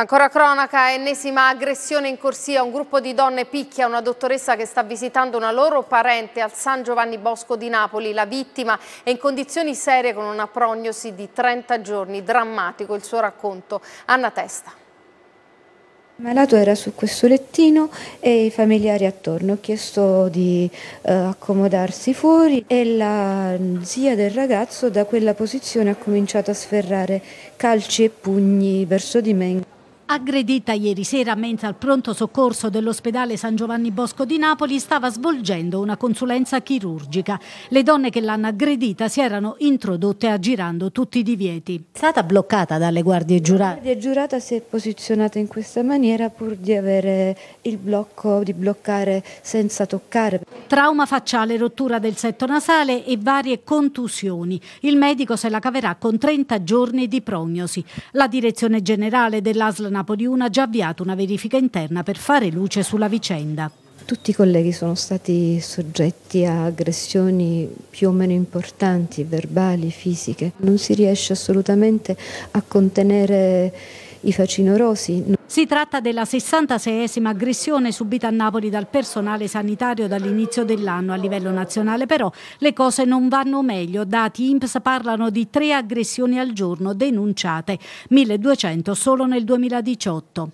Ancora cronaca, ennesima aggressione in corsia, un gruppo di donne picchia una dottoressa che sta visitando una loro parente al San Giovanni Bosco di Napoli. La vittima è in condizioni serie con una prognosi di 30 giorni, drammatico il suo racconto. Anna Testa. Il malato era su questo lettino e i familiari attorno. Ho chiesto di eh, accomodarsi fuori e la zia del ragazzo da quella posizione ha cominciato a sferrare calci e pugni verso di me aggredita ieri sera mentre al pronto soccorso dell'ospedale San Giovanni Bosco di Napoli stava svolgendo una consulenza chirurgica. Le donne che l'hanno aggredita si erano introdotte aggirando tutti i divieti. È stata bloccata dalle guardie giurate? La guardia giurata si è posizionata in questa maniera pur di avere il blocco, di bloccare senza toccare. Trauma facciale, rottura del setto nasale e varie contusioni. Il medico se la caverà con 30 giorni di prognosi. La direzione generale dell'ASL Napoli 1 ha già avviato una verifica interna per fare luce sulla vicenda. Tutti i colleghi sono stati soggetti a aggressioni più o meno importanti, verbali, fisiche. Non si riesce assolutamente a contenere i facinorosi. Si tratta della 66esima aggressione subita a Napoli dal personale sanitario dall'inizio dell'anno. A livello nazionale però le cose non vanno meglio. Dati INPS parlano di tre aggressioni al giorno denunciate, 1200 solo nel 2018.